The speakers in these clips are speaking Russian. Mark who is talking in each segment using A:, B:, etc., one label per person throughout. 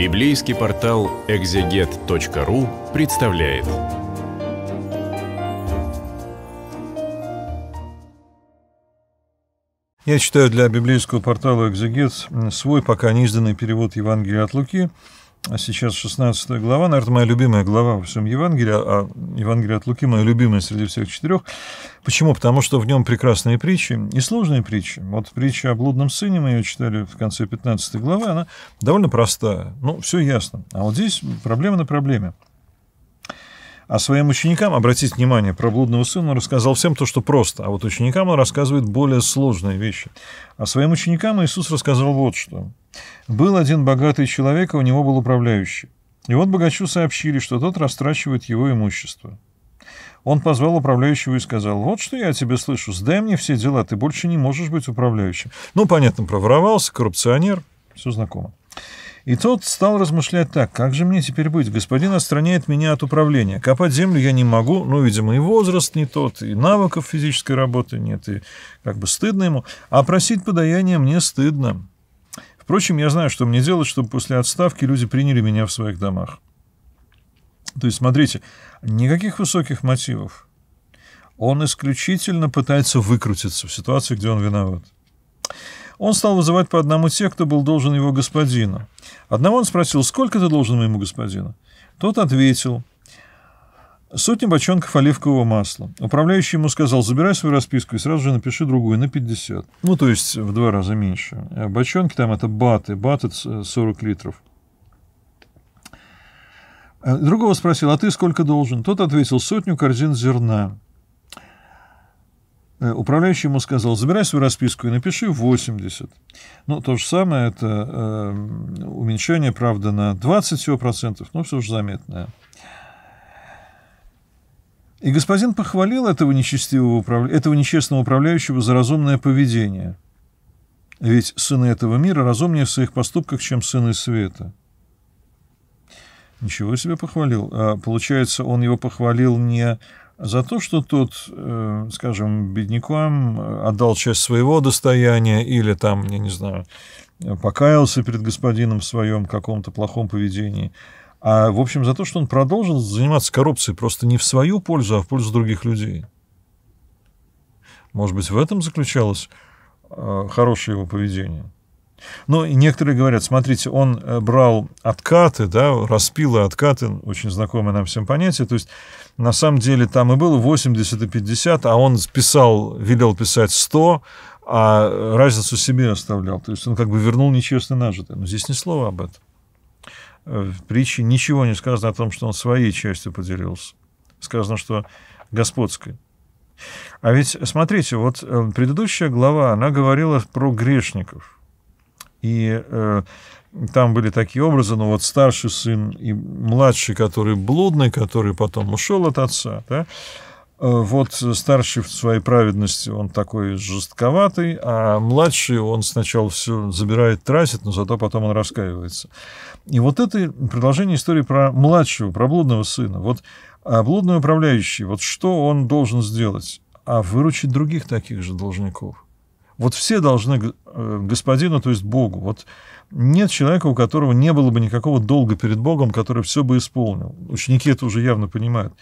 A: Библейский портал экзегет.ру представляет. Я читаю для библейского портала «Экзегет» свой пока неизданный перевод Евангелия от Луки – а сейчас 16 глава, наверное, ну, моя любимая глава во всем Евангелии, а Евангелие от Луки моя любимая среди всех четырех. Почему? Потому что в нем прекрасные притчи и сложные притчи. Вот притча о блудном сыне, мы ее читали в конце 15 главы, она довольно простая, ну, все ясно. А вот здесь проблема на проблеме. А своим ученикам, обратите внимание, про блудного сына рассказал всем то, что просто, а вот ученикам он рассказывает более сложные вещи. А своим ученикам Иисус рассказал вот что. «Был один богатый человек, а у него был управляющий. И вот богачу сообщили, что тот растрачивает его имущество. Он позвал управляющего и сказал, вот что я тебе слышу, сдай мне все дела, ты больше не можешь быть управляющим. Ну, понятно, проворовался, коррупционер, все знакомо. И тот стал размышлять так, как же мне теперь быть? Господин отстраняет меня от управления. Копать землю я не могу, ну, видимо, и возраст не тот, и навыков физической работы нет, и как бы стыдно ему. А просить подаяние мне стыдно. Впрочем, я знаю, что мне делать, чтобы после отставки люди приняли меня в своих домах. То есть, смотрите, никаких высоких мотивов. Он исключительно пытается выкрутиться в ситуации, где он виноват. Он стал вызывать по одному тех, кто был должен его господину. Одного он спросил, сколько ты должен моему господину? Тот ответил, сотни бочонков оливкового масла. Управляющий ему сказал, забирай свою расписку и сразу же напиши другую на 50. Ну, то есть в два раза меньше. А бочонки там это баты, баты 40 литров. Другого спросил, а ты сколько должен? Тот ответил, сотню корзин зерна. Э, управляющий ему сказал, забирай свою расписку и напиши 80. Ну, то же самое, это э, уменьшение, правда, на 20 всего процентов, но все же заметное. И господин похвалил этого, нечестивого управля... этого нечестного управляющего за разумное поведение. Ведь сыны этого мира разумнее в своих поступках, чем сыны света. Ничего себе похвалил. А, получается, он его похвалил не за то, что тот, э, скажем, бедняком э, отдал часть своего достояния или там, я не знаю, покаялся перед господином в своем каком-то плохом поведении, а, в общем, за то, что он продолжил заниматься коррупцией просто не в свою пользу, а в пользу других людей. Может быть, в этом заключалось э, хорошее его поведение. Но ну, некоторые говорят, смотрите, он брал откаты, да, распилы, откаты, очень знакомое нам всем понятие, то есть на самом деле там и было 80 и 50, а он писал, велел писать 100, а разницу себе оставлял. То есть он как бы вернул нечестно нажитое. Но здесь ни слова об этом. Э, в притче ничего не сказано о том, что он своей частью поделился. Сказано, что господской. А ведь, смотрите, вот э, предыдущая глава, она говорила про грешников – и э, там были такие образы, но ну, вот старший сын и младший, который блудный, который потом ушел от отца, да, э, вот старший в своей праведности, он такой жестковатый, а младший, он сначала все забирает, тратит, но зато потом он раскаивается. И вот это продолжение истории про младшего, про блудного сына. Вот а блудный управляющий, вот что он должен сделать? А выручить других таких же должников – вот все должны э, господину, то есть Богу. Вот нет человека, у которого не было бы никакого долга перед Богом, который все бы исполнил. Ученики это уже явно понимают.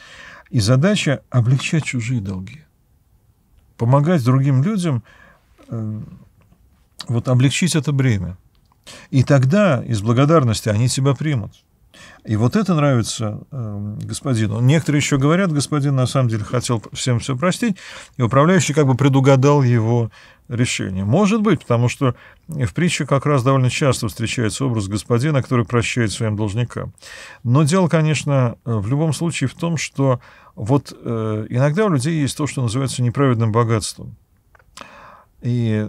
A: И задача – облегчать чужие долги. Помогать другим людям, э, вот облегчить это бремя. И тогда из благодарности они тебя примут. И вот это нравится э, господину. Некоторые еще говорят, господин на самом деле хотел всем все простить, и управляющий как бы предугадал его решение. Может быть, потому что в притче как раз довольно часто встречается образ господина, который прощает своим должникам. Но дело, конечно, э, в любом случае в том, что вот э, иногда у людей есть то, что называется неправедным богатством. И э,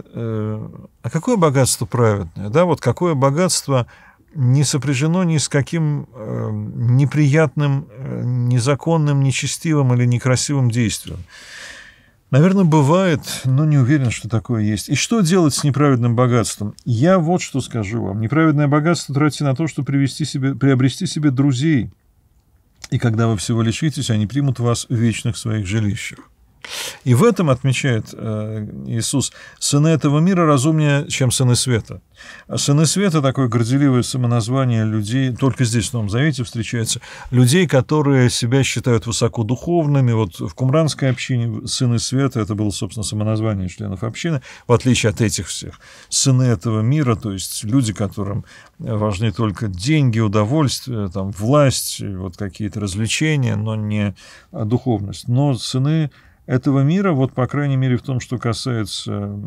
A: а какое богатство праведное? Да, вот какое богатство не сопряжено ни с каким э, неприятным, э, незаконным, нечестивым или некрасивым действием. Наверное, бывает, но не уверен, что такое есть. И что делать с неправедным богатством? Я вот что скажу вам. Неправедное богатство тратьте на то, чтобы привести себе, приобрести себе друзей. И когда вы всего лишитесь, они примут вас в вечных своих жилищах. И в этом отмечает э, Иисус, сыны этого мира разумнее, чем сыны света. А сыны света, такое горделивое самоназвание людей, только здесь, в Новом Завете, встречается, людей, которые себя считают высокодуховными. Вот в кумранской общине сыны света, это было, собственно, самоназвание членов общины, в отличие от этих всех. Сыны этого мира, то есть люди, которым важны только деньги, удовольствие, там, власть, вот какие-то развлечения, но не духовность. Но сыны этого мира, вот, по крайней мере, в том, что касается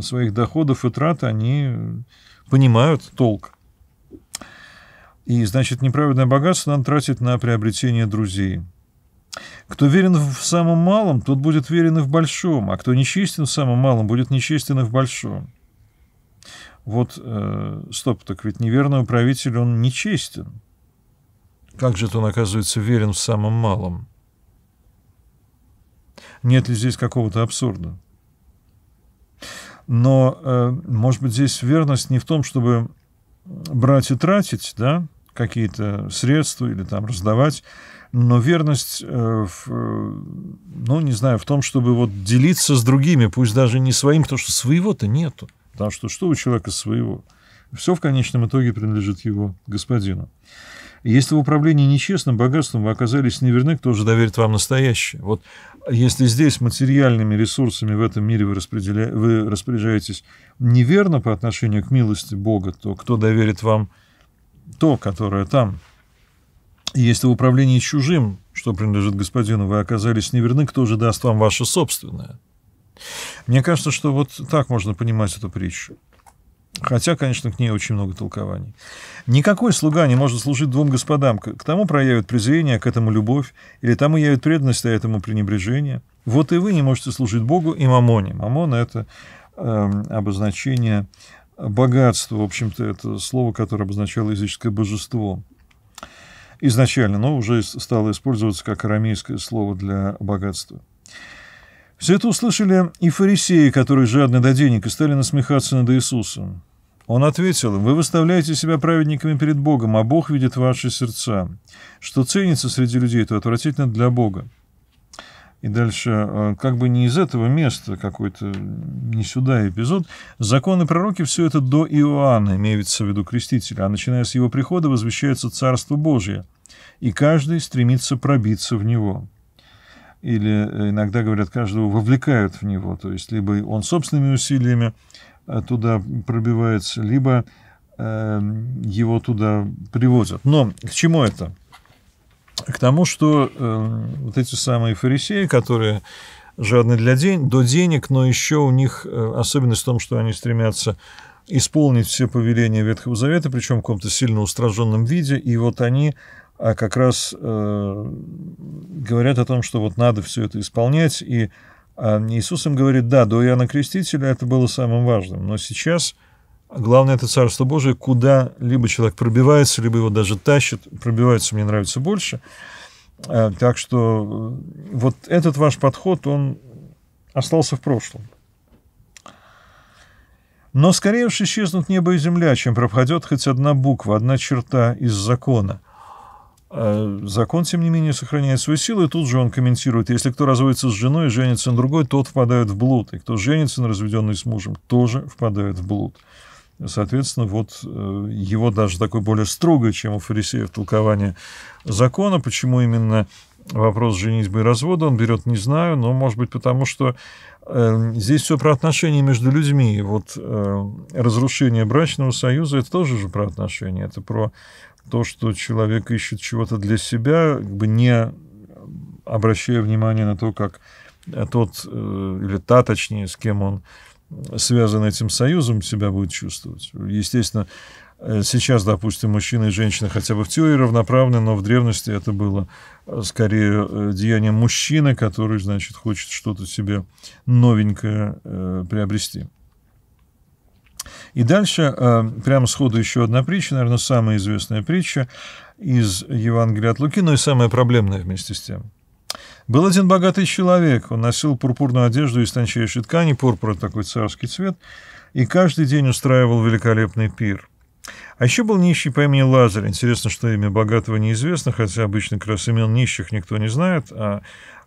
A: своих доходов и трат, они понимают толк. И, значит, неправедное богатство надо тратить на приобретение друзей. Кто верен в самом малом, тот будет верен и в большом, а кто нечестен в самом малом, будет нечестен и в большом. Вот, э, стоп, так ведь неверный правитель он нечестен. Как же это он, оказывается, верен в самом малом? Нет ли здесь какого-то абсурда? Но, э, может быть, здесь верность не в том, чтобы брать и тратить, да, какие-то средства или там раздавать, но верность, э, в, э, ну, не знаю, в том, чтобы вот делиться с другими, пусть даже не своим, потому что своего-то нету. Потому что что у человека своего? Все в конечном итоге принадлежит его господину. Если в управлении нечестным богатством вы оказались неверны, кто же доверит вам настоящее? Вот если здесь материальными ресурсами в этом мире вы, распределя... вы распоряжаетесь неверно по отношению к милости Бога, то кто доверит вам то, которое там? если в управлении чужим, что принадлежит господину, вы оказались неверны, кто же даст вам ваше собственное? Мне кажется, что вот так можно понимать эту притчу. Хотя, конечно, к ней очень много толкований. Никакой слуга не может служить двум господам. К тому проявят презрение, к этому любовь, или тому явят преданность, а этому пренебрежение. Вот и вы не можете служить Богу и мамоне. Мамон – это э, обозначение богатства. В общем-то, это слово, которое обозначало языческое божество изначально, но уже стало использоваться как арамейское слово для богатства. Все это услышали и фарисеи, которые жадны до денег и стали насмехаться над Иисусом. Он ответил им, «Вы выставляете себя праведниками перед Богом, а Бог видит ваши сердца. Что ценится среди людей, то отвратительно для Бога». И дальше, э, как бы не из этого места, какой-то не сюда эпизод, законы пророки все это до Иоанна, имеется в виду крестителя, а начиная с его прихода возвещается Царство Божье, и каждый стремится пробиться в него или э, иногда, говорят, каждого вовлекают в него. То есть либо он собственными усилиями э, туда пробивается, либо эм, его туда привозят. Но к чему это? К тому, что эм, вот эти самые фарисеи, которые жадны для день, до денег, но еще у них э, особенность в том, что они стремятся исполнить все повеления Ветхого Завета, причем в каком-то сильно устраженном виде, и вот они а как раз э, говорят о том, что вот надо все это исполнять. И э, Иисус им говорит, да, до Иоанна Крестителя это было самым важным, но сейчас главное это Царство Божие, куда либо человек пробивается, либо его даже тащит, пробивается мне нравится больше. Э, так что э, вот этот ваш подход, он остался в прошлом. Но скорее уж исчезнут небо и земля, чем пропадет хоть одна буква, одна черта из закона – а закон, тем не менее, сохраняет свои силы, и тут же он комментирует, если кто разводится с женой и женится на другой, тот впадает в блуд, и кто женится на разведенной с мужем, тоже впадает в блуд. Соответственно, вот э, его даже такое более строгое, чем у фарисеев, толкование закона, почему именно вопрос женитьбы и развода он берет, не знаю, но, может быть, потому что э, здесь все про отношения между людьми. Вот э, разрушение брачного союза – это тоже же про отношения. Это про то, что человек ищет чего-то для себя, как бы не обращая внимания на то, как э, тот э, или та, точнее, с кем он связан этим союзом, себя будет чувствовать. Естественно, э, сейчас, допустим, мужчина и женщина хотя бы в теории равноправны, но в древности это было э, скорее э, деянием мужчины, который, значит, хочет что-то себе новенькое э, приобрести. И дальше, э, прямо сходу еще одна притча, наверное, самая известная притча из Евангелия от Луки, но и самая проблемная вместе с тем – был один богатый человек, он носил пурпурную одежду из тончайшей ткани, пурпур – такой царский цвет, и каждый день устраивал великолепный пир. А еще был нищий по имени Лазарь. Интересно, что имя богатого неизвестно, хотя обычно как раз имен нищих никто не знает, а,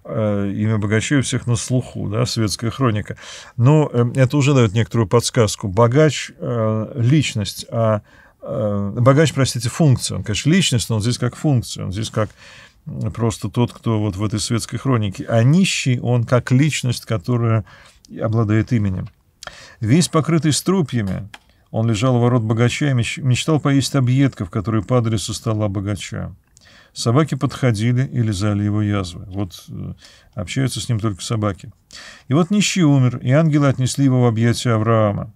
A: а имя богачей у всех на слуху, да, светская хроника. Но э, это уже дает некоторую подсказку. Богач э, личность, а э, богач, простите, функция. Он, конечно, личность, но он здесь как функция, он здесь как просто тот, кто вот в этой светской хронике, а нищий он как личность, которая обладает именем. Весь покрытый струпьями, он лежал у ворот богача и мечтал поесть объедков, которые падали со стола богача. Собаки подходили и лизали его язвы. Вот э, общаются с ним только собаки. И вот нищий умер, и ангелы отнесли его в объятия Авраама.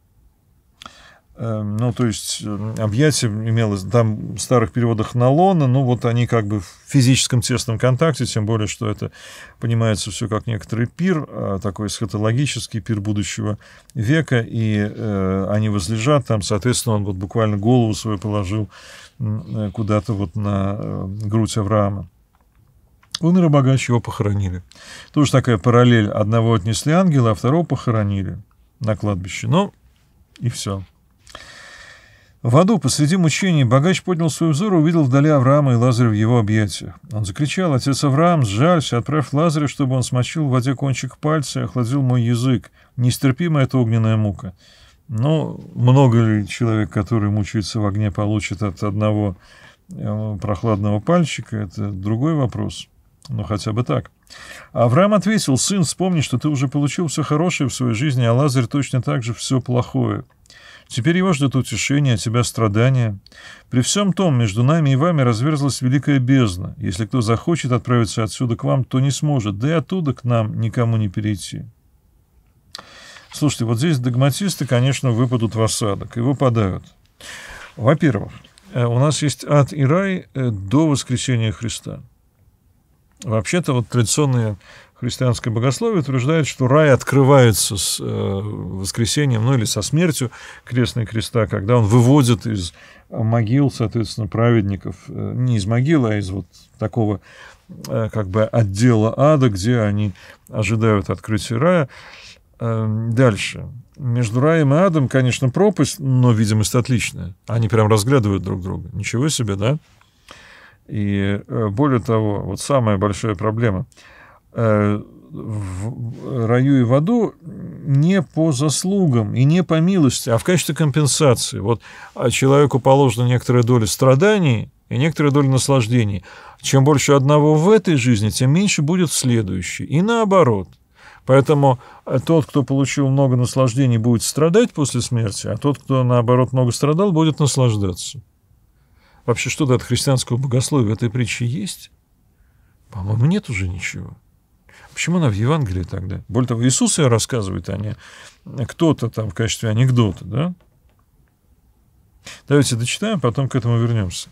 A: Эм, ну, то есть э, объятие имелось там в старых переводах на лона, ну, вот они как бы в физическом тесном контакте, тем более, что это понимается все как некоторый пир, а, такой эсхатологический пир будущего века, и э, они возлежат там, соответственно, он вот буквально голову свою положил э, куда-то вот на э, грудь Авраама. Умер и богач, его похоронили. Тоже такая параллель. Одного отнесли ангела, а второго похоронили на кладбище. Ну, и все. В аду посреди мучений богач поднял свой взор и увидел вдали Авраама и Лазаря в его объятиях. Он закричал, «Отец Авраам, сжалься, отправь Лазаря, чтобы он смочил в воде кончик пальца и охладил мой язык. Нестерпима эта огненная мука». Но ну, много ли человек, который мучается в огне, получит от одного э, прохладного пальчика, это другой вопрос. Ну, хотя бы так. Авраам ответил, «Сын, вспомни, что ты уже получил все хорошее в своей жизни, а Лазарь точно так же все плохое. Теперь его ждет утешение, а тебя страдания. При всем том, между нами и вами разверзлась великая бездна. Если кто захочет отправиться отсюда к вам, то не сможет, да и оттуда к нам никому не перейти. Слушайте, вот здесь догматисты, конечно, выпадут в осадок и выпадают. Во-первых, э, у нас есть ад и рай э, до воскресения Христа. Вообще-то вот традиционные христианское богословие утверждает, что рай открывается с э, воскресением, ну или со смертью крестного креста, когда он выводит из могил, соответственно, праведников, э, не из могилы, а из вот такого э, как бы отдела ада, где они ожидают открытия рая. Э, дальше. Между раем и адом, конечно, пропасть, но видимость отличная. Они прям разглядывают друг друга. Ничего себе, да? И э, более того, вот самая большая проблема э, в раю и в аду не по заслугам и не по милости, а в качестве компенсации. Вот а человеку положена некоторая доля страданий и некоторая доля наслаждений. Чем больше одного в этой жизни, тем меньше будет в следующей. И наоборот. Поэтому э, тот, кто получил много наслаждений, будет страдать после смерти, а тот, кто, наоборот, много страдал, будет наслаждаться. Вообще что-то от христианского богословия в этой притче есть? По-моему, нет уже ничего. Почему она в Евангелии тогда? Более того, Иисус ее рассказывает, а не кто-то там в качестве анекдота, да? Давайте дочитаем, потом к этому вернемся.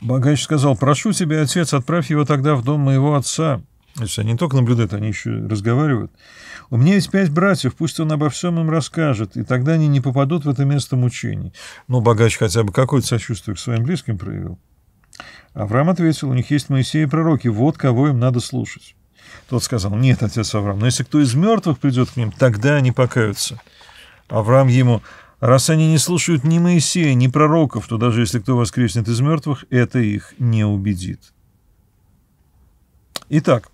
A: Богач сказал, прошу тебя, отец, отправь его тогда в дом моего отца, Значит, они не только наблюдают, они еще разговаривают. «У меня есть пять братьев, пусть он обо всем им расскажет, и тогда они не попадут в это место мучений». Но богач хотя бы какое-то сочувствие к своим близким проявил. Авраам ответил, «У них есть Моисей и пророки, вот кого им надо слушать». Тот сказал, «Нет, отец Авраам, но если кто из мертвых придет к ним, тогда они покаются». Авраам ему, «Раз они не слушают ни Моисея, ни пророков, то даже если кто воскреснет из мертвых, это их не убедит». Итак,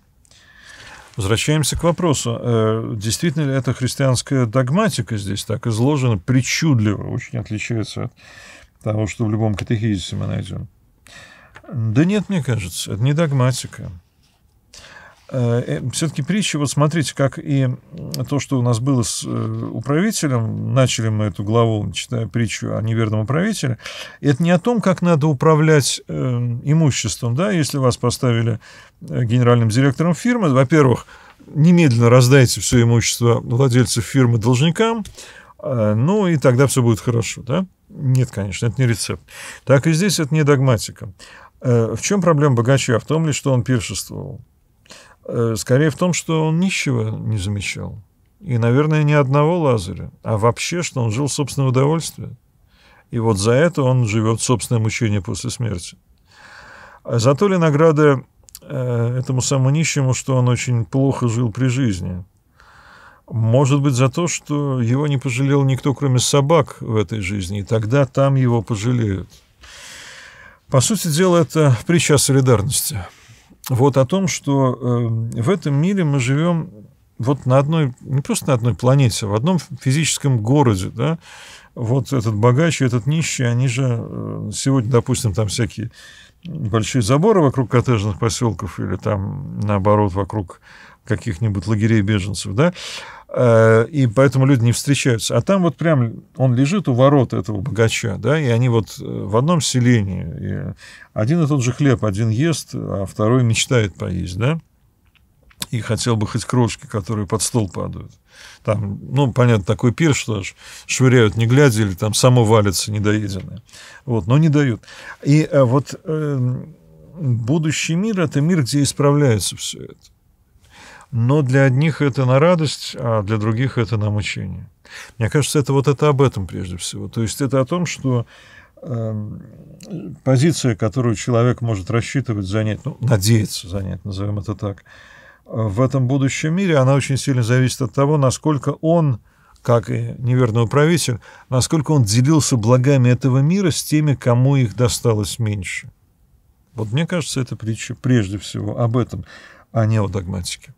A: Возвращаемся к вопросу. Э, действительно ли эта христианская догматика здесь так изложена причудливо, очень отличается от того, что в любом катехизисе мы найдем? Да нет, мне кажется, это не догматика. Э, э, Все-таки притча вот смотрите, как и то, что у нас было с э, управителем, начали мы эту главу, читая притчу о неверном управителе, это не о том, как надо управлять имуществом, да, если вас поставили генеральным директором фирмы, во-первых, немедленно раздайте все имущество владельцев фирмы должникам, ну и тогда все будет хорошо, да? Нет, конечно, это не рецепт. Так и здесь это не догматика. В чем проблема богача? В том ли, что он пиршествовал? Э, скорее в том, что он нищего не замечал. И, наверное, ни одного Лазаря, а вообще, что он жил в собственное удовольствие. И вот за это он живет собственное мучение после смерти. А зато ли награда э, этому самому нищему, что он очень плохо жил при жизни? Может быть, за то, что его не пожалел никто, кроме собак в этой жизни, и тогда там его пожалеют. По сути дела, это притча о солидарности вот о том, что э, в этом мире мы живем вот на одной, не просто на одной планете, а в одном физическом городе, да, вот этот богач и этот нищий, они же э, сегодня, допустим, там всякие большие заборы вокруг коттеджных поселков или там, наоборот, вокруг каких-нибудь лагерей беженцев, да, Э, и поэтому люди не встречаются. А там вот прям он лежит у ворот этого богача, да, и они вот э, в одном селении. И один и тот же хлеб, один ест, а второй мечтает поесть, да, и хотел бы хоть крошки, которые под стол падают. Там, ну, понятно, такой пир, что ж швыряют не глядя, или там само валится недоеденное. Вот, но не дают. И э, вот э, будущий мир – это мир, где исправляется все это но для одних это на радость, а для других это на мучение. Мне кажется, это вот это об этом прежде всего. То есть это о том, что э, позиция, которую человек может рассчитывать занять, ну, надеяться занять, назовем это так, в этом будущем мире, она очень сильно зависит от того, насколько он как и неверный управитель, насколько он делился благами этого мира с теми, кому их досталось меньше. Вот мне кажется, это притча прежде всего об этом, а не о догматике.